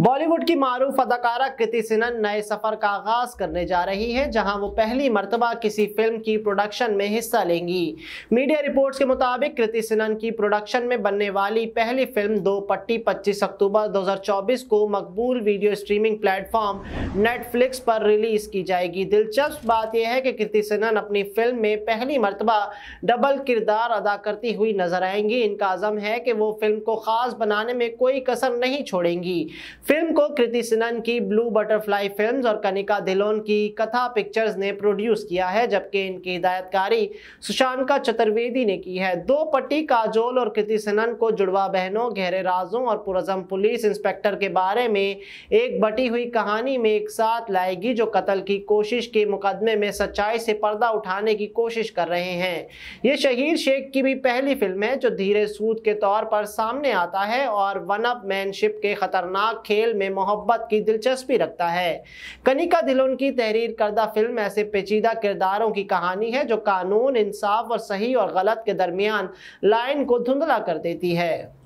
बॉलीवुड की मारूफ अदाकारा कृति सिनन नए सफर का आगाज करने जा रही हैं जहां वो पहली मरतबा किसी फिल्म की प्रोडक्शन में हिस्सा लेंगी मीडिया रिपोर्ट्स के मुताबिक कृति सिनन की प्रोडक्शन में बनने वाली पहली फिल्म दो पट्टी 25 अक्टूबर 2024 को मकबूल वीडियो स्ट्रीमिंग प्लेटफॉर्म नेटफ्लिक्स पर रिलीज की जाएगी दिलचस्प बात यह है कि कृति सिनन अपनी फिल्म में पहली मरतबा डबल किरदार अदा करती हुई नजर आएंगी इनका आजम है कि वो फिल्म को खास बनाने में कोई कसर नहीं छोड़ेंगी फिल्म को कृति सिन्हन की ब्लू बटरफ्लाई फिल्म्स और कनिका धिलोन की कथा पिक्चर्स ने प्रोड्यूस किया है जबकि इनकी हिदायतकारी सुशांका चतुर्वेदी ने की है दो पट्टी काजोल और कृति सिन्हन को जुड़वा बहनों गहरे राजों और पुरजम पुलिस इंस्पेक्टर के बारे में एक बटी हुई कहानी में एक साथ लाएगी जो कत्ल की कोशिश के मुकदमे में सच्चाई से पर्दा उठाने की कोशिश कर रहे हैं ये शहीर शेख की भी पहली फिल्म है जो धीरे सूद के तौर पर सामने आता है और वन अप मैनशिप के खतरनाक खेल में मोहब्बत की दिलचस्पी रखता है कनिका दिलोन की तहरीर करदा फिल्म ऐसे पेचीदा किरदारों की कहानी है जो कानून इंसाफ और सही और गलत के दरमियान लाइन को धुंधला कर देती है